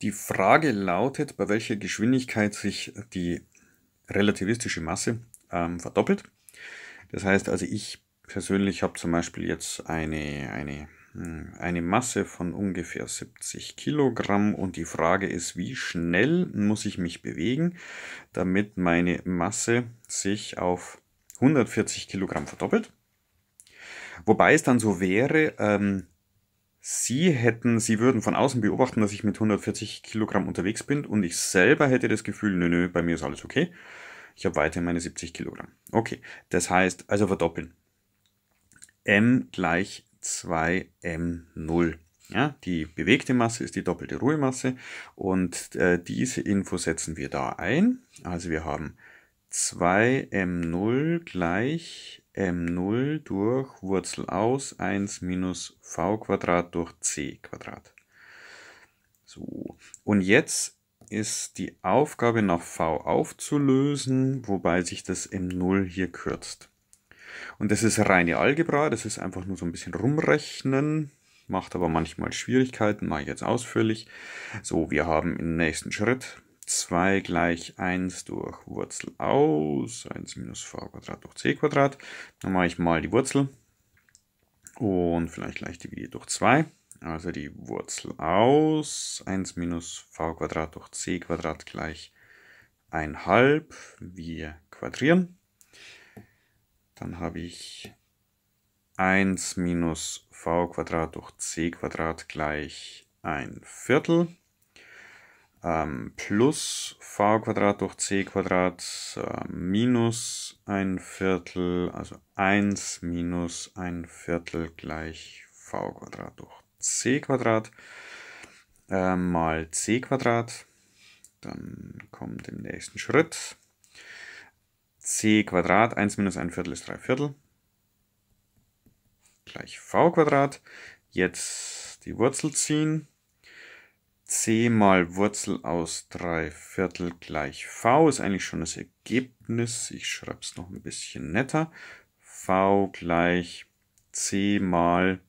Die Frage lautet, bei welcher Geschwindigkeit sich die relativistische Masse ähm, verdoppelt. Das heißt also, ich persönlich habe zum Beispiel jetzt eine, eine, hm, eine Masse von ungefähr 70 Kilogramm und die Frage ist, wie schnell muss ich mich bewegen, damit meine Masse sich auf 140 Kilogramm verdoppelt. Wobei es dann so wäre, ähm, Sie hätten, Sie würden von außen beobachten, dass ich mit 140 Kilogramm unterwegs bin und ich selber hätte das Gefühl, nö, nö, bei mir ist alles okay. Ich habe weiterhin meine 70 Kilogramm. Okay, das heißt, also verdoppeln. M gleich 2m0. Ja, die bewegte Masse ist die doppelte Ruhemasse und äh, diese Info setzen wir da ein. Also wir haben 2m0 gleich m0 ähm, durch Wurzel aus 1 minus v Quadrat durch c Quadrat. So, und jetzt ist die Aufgabe nach v aufzulösen, wobei sich das m0 hier kürzt. Und das ist reine Algebra, das ist einfach nur so ein bisschen rumrechnen, macht aber manchmal Schwierigkeiten, mache ich jetzt ausführlich. So, wir haben im nächsten Schritt 2 gleich 1 durch Wurzel aus. 1 minus v Quadrat durch c Quadrat. Dann mache ich mal die Wurzel. Und vielleicht gleich dividiert durch 2. Also die Wurzel aus. 1 minus v Quadrat durch c Quadrat gleich 1 halb. Wir quadrieren. Dann habe ich 1 minus v Quadrat durch c Quadrat gleich 1 Viertel ähm, plus v Quadrat durch c Quadrat äh, minus ein Viertel, also 1 minus ein Viertel gleich v Quadrat durch c Quadrat äh, mal c Quadrat. Dann kommt im nächsten Schritt c Quadrat, 1 minus ein Viertel ist 3 Viertel, gleich v Quadrat. Jetzt die Wurzel ziehen c mal Wurzel aus 3 Viertel gleich v ist eigentlich schon das Ergebnis. Ich schreibe es noch ein bisschen netter. v gleich c mal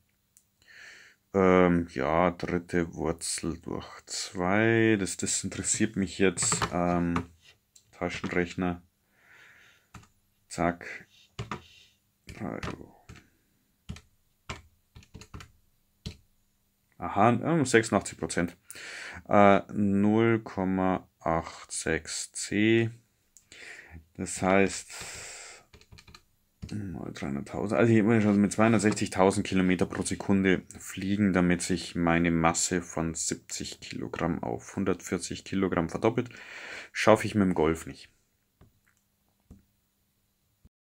ähm, ja, dritte Wurzel durch 2. Das, das interessiert mich jetzt. Ähm, Taschenrechner. Zack. 3, Aha, 86 ähm, Prozent. Äh, 0,86c. Das heißt, mal 300.000, also ich muss schon mit 260.000 Kilometer pro Sekunde fliegen, damit sich meine Masse von 70 Kilogramm auf 140 Kilogramm verdoppelt. Schaffe ich mit dem Golf nicht.